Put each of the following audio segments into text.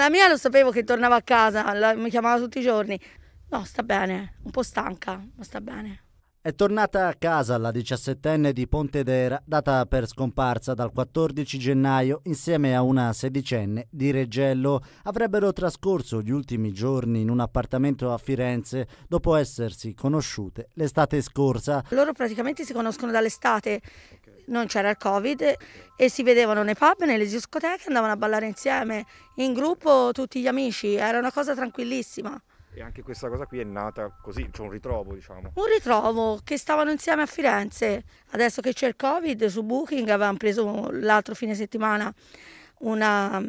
Alla mia lo sapevo che tornava a casa, la, mi chiamava tutti i giorni. No, sta bene, un po' stanca, ma sta bene. È tornata a casa la 17enne di Pontedera, data per scomparsa dal 14 gennaio insieme a una 16enne di Reggello. Avrebbero trascorso gli ultimi giorni in un appartamento a Firenze dopo essersi conosciute l'estate scorsa. Loro praticamente si conoscono dall'estate non c'era il covid e si vedevano nei pub, nelle discoteche, andavano a ballare insieme, in gruppo tutti gli amici, era una cosa tranquillissima. E anche questa cosa qui è nata così, c'è cioè un ritrovo diciamo. Un ritrovo che stavano insieme a Firenze, adesso che c'è il covid su Booking avevamo preso l'altro fine settimana una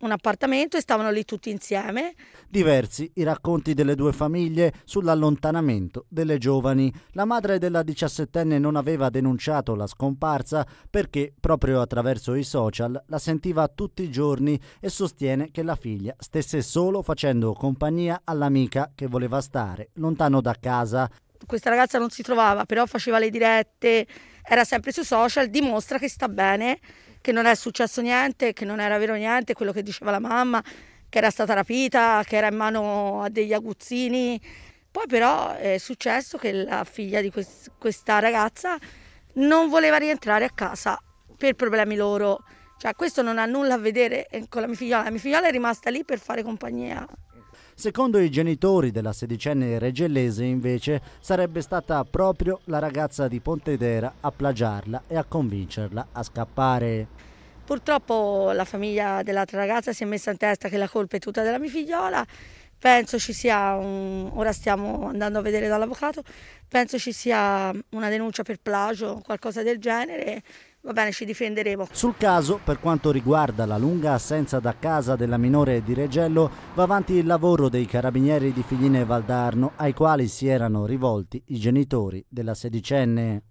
un appartamento e stavano lì tutti insieme. Diversi i racconti delle due famiglie sull'allontanamento delle giovani. La madre della diciassettenne non aveva denunciato la scomparsa perché proprio attraverso i social la sentiva tutti i giorni e sostiene che la figlia stesse solo facendo compagnia all'amica che voleva stare lontano da casa questa ragazza non si trovava, però faceva le dirette, era sempre sui social, dimostra che sta bene che non è successo niente, che non era vero niente, quello che diceva la mamma, che era stata rapita, che era in mano a degli aguzzini. Poi però è successo che la figlia di questa ragazza non voleva rientrare a casa per problemi loro. Cioè questo non ha nulla a vedere eh, con la mia figliola, la mia figliola è rimasta lì per fare compagnia Secondo i genitori della sedicenne regellese invece sarebbe stata proprio la ragazza di Pontedera a plagiarla e a convincerla a scappare. Purtroppo la famiglia dell'altra ragazza si è messa in testa che la colpa è tutta della mia figliola penso ci sia, un, ora stiamo andando a vedere dall'avvocato, penso ci sia una denuncia per plagio, qualcosa del genere. Va bene, ci difenderemo. Sul caso, per quanto riguarda la lunga assenza da casa della minore di Regello, va avanti il lavoro dei carabinieri di Figline Valdarno, ai quali si erano rivolti i genitori della sedicenne.